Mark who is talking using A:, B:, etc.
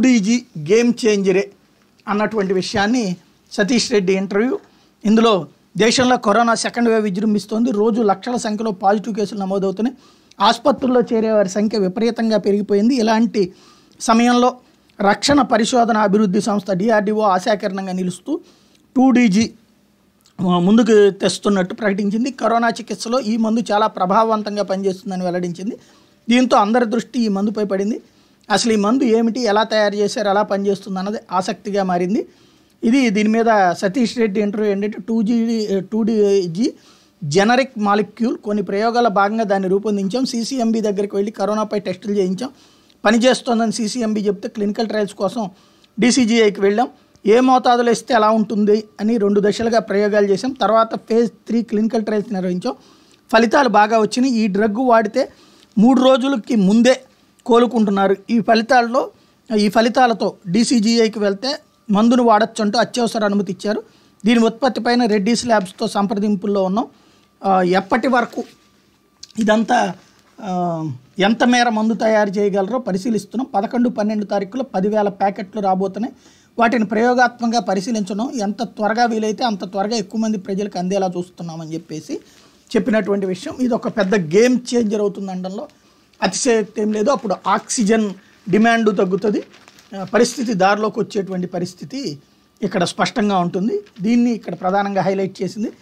A: కుడీజీ game చేంజరే అన్నటువంటి విషయాన్ని Satish Reddy interview ఇందులో దేశంలో కరోనా సెకండ్ వేవ్ విజృంభిస్తోంది రోజు లక్షల సంఖ్యలో పాజిటివ్ కేసులు నమోదవుతున్నాయి ఆసుపత్రుల్లో చేరేవారి సంఖ్య విపరీతంగా పెరిగిపోయింది ఇలాంటి సమయంలో రక్షణ పరిశోధన అభివృద్ధి సంస్థ డిఆర్డిఓ ఆశాకరణంగా నిలుస్తూ టూ డీజీ ముందుకు తెస్తున్నట్టు ప్రకటించింది కరోనా చికిత్సలో ఈ మందు చాలా ప్రభావవంతంగా పనిచేస్తుందని వెల్లడించింది దీంతో అందరి దృష్టి ఈ మందుపై పడింది అసలు ఈ మందు ఏమిటి ఎలా తయారు చేశారు ఎలా పనిచేస్తుంది అన్నది ఆసక్తిగా మారింది ఇది దీని మీద సతీష్ రెడ్డి ఇంటర్వ్యూ ఏంటంటే two G two G generic molecule కొన్ని ప్రయోగాల భాగంగా దాన్ని రూపొందించాం సీసీఎంబీ దగ్గరికి వెళ్ళి కరోనాపై టెస్టులు చేయించాం పనిచేస్తోందని సీసీఎంబీ చెప్తే క్లినికల్ ట్రయల్స్ కోసం డిసిజిఐకి వెళ్ళాం ఏ మోతాదులు ఇస్తే ఎలా ఉంటుంది అని రెండు దశలుగా ప్రయోగాలు చేసాం తర్వాత ఫేజ్ త్రీ క్లినికల్ ట్రయల్స్ నిర్వహించాం ఫలితాలు బాగా వచ్చినాయి ఈ డ్రగ్ వాడితే మూడు రోజులకి ముందే కోలుకుంటున్నారు ఈ ఫలితాల్లో ఈ ఫలితాలతో డీసీజీఐకి వెళ్తే మందును వాడచ్చు అంటూ అత్యవసర అనుమతి ఇచ్చారు దీని ఉత్పత్తిపైన రెడ్డీస్ ల్యాబ్స్తో సంప్రదింపుల్లో ఉన్నాం ఎప్పటి వరకు ఇదంతా ఎంత మేర మందు తయారు చేయగలరో పరిశీలిస్తున్నాం పదకొండు పన్నెండు తారీఖులో పదివేల ప్యాకెట్లు రాబోతున్నాయి వాటిని ప్రయోగాత్మకంగా పరిశీలించడం ఎంత త్వరగా వీలైతే అంత త్వరగా ఎక్కువ మంది ప్రజలకు అందేలా చూస్తున్నామని చెప్పేసి చెప్పినటువంటి విషయం ఇది ఒక పెద్ద గేమ్ చేంజర్ అవుతుంది అండంలో అతిశయక్తి ఏం లేదు అప్పుడు ఆక్సిజన్ డిమాండ్ తగ్గుతుంది పరిస్థితి దారిలోకి వచ్చేటువంటి పరిస్థితి ఇక్కడ స్పష్టంగా ఉంటుంది దీన్ని ఇక్కడ ప్రధానంగా హైలైట్ చేసింది